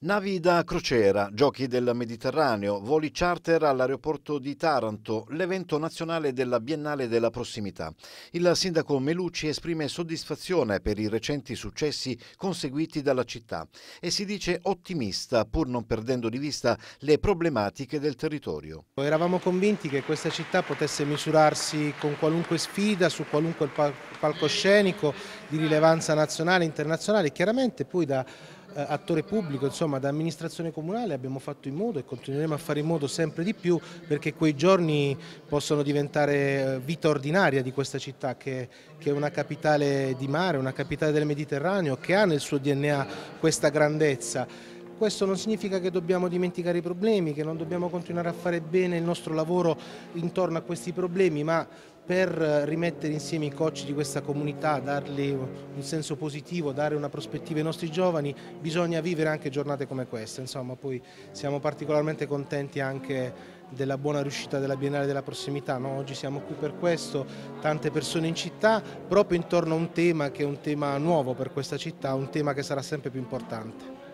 Navi da crociera, giochi del Mediterraneo, voli charter all'aeroporto di Taranto, l'evento nazionale della Biennale della Prossimità. Il sindaco Melucci esprime soddisfazione per i recenti successi conseguiti dalla città e si dice ottimista pur non perdendo di vista le problematiche del territorio. Eravamo convinti che questa città potesse misurarsi con qualunque sfida, su qualunque palcoscenico di rilevanza nazionale e internazionale, chiaramente poi da eh, attore pubblico, insomma da amministrazione comunale abbiamo fatto in modo e continueremo a fare in modo sempre di più perché quei giorni possano diventare eh, vita ordinaria di questa città che, che è una capitale di mare, una capitale del Mediterraneo, che ha nel suo DNA questa grandezza. Questo non significa che dobbiamo dimenticare i problemi, che non dobbiamo continuare a fare bene il nostro lavoro intorno a questi problemi, ma per rimettere insieme i coach di questa comunità, dargli un senso positivo, dare una prospettiva ai nostri giovani, bisogna vivere anche giornate come questa. Insomma, poi siamo particolarmente contenti anche della buona riuscita della Biennale della Prossimità. No? Oggi siamo qui per questo, tante persone in città, proprio intorno a un tema che è un tema nuovo per questa città, un tema che sarà sempre più importante.